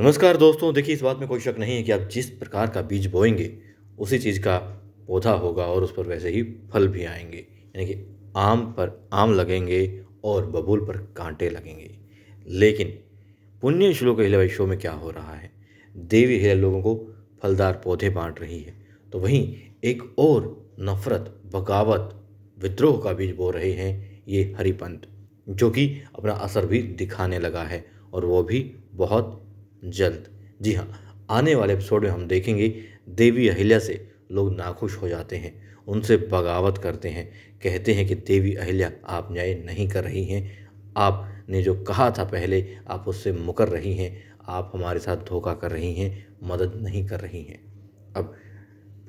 नमस्कार दोस्तों देखिए इस बात में कोई शक नहीं है कि आप जिस प्रकार का बीज बोएंगे उसी चीज़ का पौधा होगा और उस पर वैसे ही फल भी आएंगे यानी कि आम पर आम लगेंगे और बबूल पर कांटे लगेंगे लेकिन पुण्य श्लोक हिला शो में क्या हो रहा है देवी हिला लोगों को फलदार पौधे बांट रही है तो वहीं एक और नफरत बगावत विद्रोह का बीज बो रहे हैं ये हरिपंत जो कि अपना असर भी दिखाने लगा है और वो भी बहुत जल्द जी हाँ आने वाले एपिसोड में हम देखेंगे देवी अहिल्या से लोग नाखुश हो जाते हैं उनसे बगावत करते हैं कहते हैं कि देवी अहिल्या आप न्याय नहीं कर रही हैं आपने जो कहा था पहले आप उससे मुकर रही हैं आप हमारे साथ धोखा कर रही हैं मदद नहीं कर रही हैं अब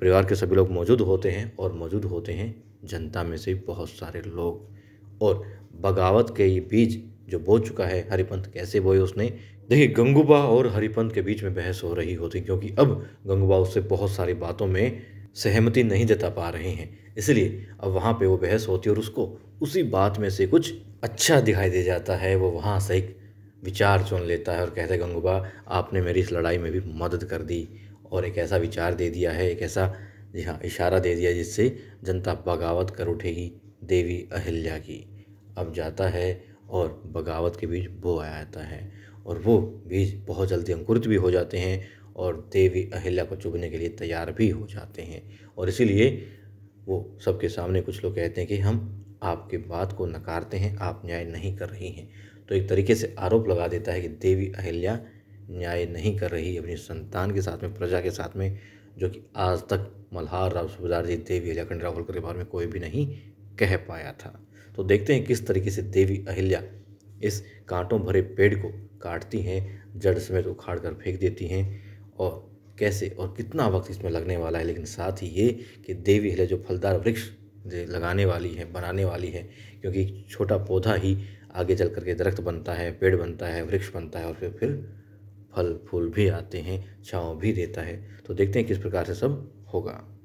परिवार के सभी लोग मौजूद होते हैं और मौजूद होते हैं जनता में से बहुत सारे लोग और बगावत के ये बीज जो बो चुका है हरिपंथ कैसे बोए उसने देखिए गंगूबा और हरिपंथ के बीच में बहस हो रही होती क्योंकि अब गंगूबा उससे बहुत सारी बातों में सहमति नहीं जता पा रहे हैं इसलिए अब वहाँ पे वो बहस होती और उसको उसी बात में से कुछ अच्छा दिखाई दे जाता है वो वहाँ से एक विचार चुन लेता है और कहता है गंगूबा आपने मेरी इस लड़ाई में भी मदद कर दी और एक ऐसा विचार दे दिया है एक ऐसा जी हाँ इशारा दे दिया जिससे जनता बगावत कर उठेगी देवी अहिल्या की अब जाता है और बगावत के बीज बोया जाता है और वो बीज बहुत जल्दी अंकुरित भी हो जाते हैं और देवी अहिल्या को चुभने के लिए तैयार भी हो जाते हैं और इसीलिए वो सबके सामने कुछ लोग कहते हैं कि हम आपके बात को नकारते हैं आप न्याय नहीं कर रही हैं तो एक तरीके से आरोप लगा देता है कि देवी अहिल्या न्याय नहीं कर रही अपनी संतान के साथ में प्रजा के साथ में जो कि आज तक मल्हार राव सुबेदार जी देवी अहिल्या खंडराहुल के बारे में कोई भी नहीं कह पाया था तो देखते हैं किस तरीके से देवी अहिल्या इस कांटों भरे पेड़ को काटती हैं जड़ समेत उखाड़ कर फेंक देती हैं और कैसे और कितना वक्त इसमें लगने वाला है लेकिन साथ ही ये कि देवी अहिल्या जो फलदार वृक्ष लगाने वाली है बनाने वाली है क्योंकि छोटा पौधा ही आगे चल करके दरख्त बनता है पेड़ बनता है वृक्ष बनता है और फिर फिर फल फूल भी आते हैं छाँव भी देता है तो देखते हैं किस प्रकार से सब होगा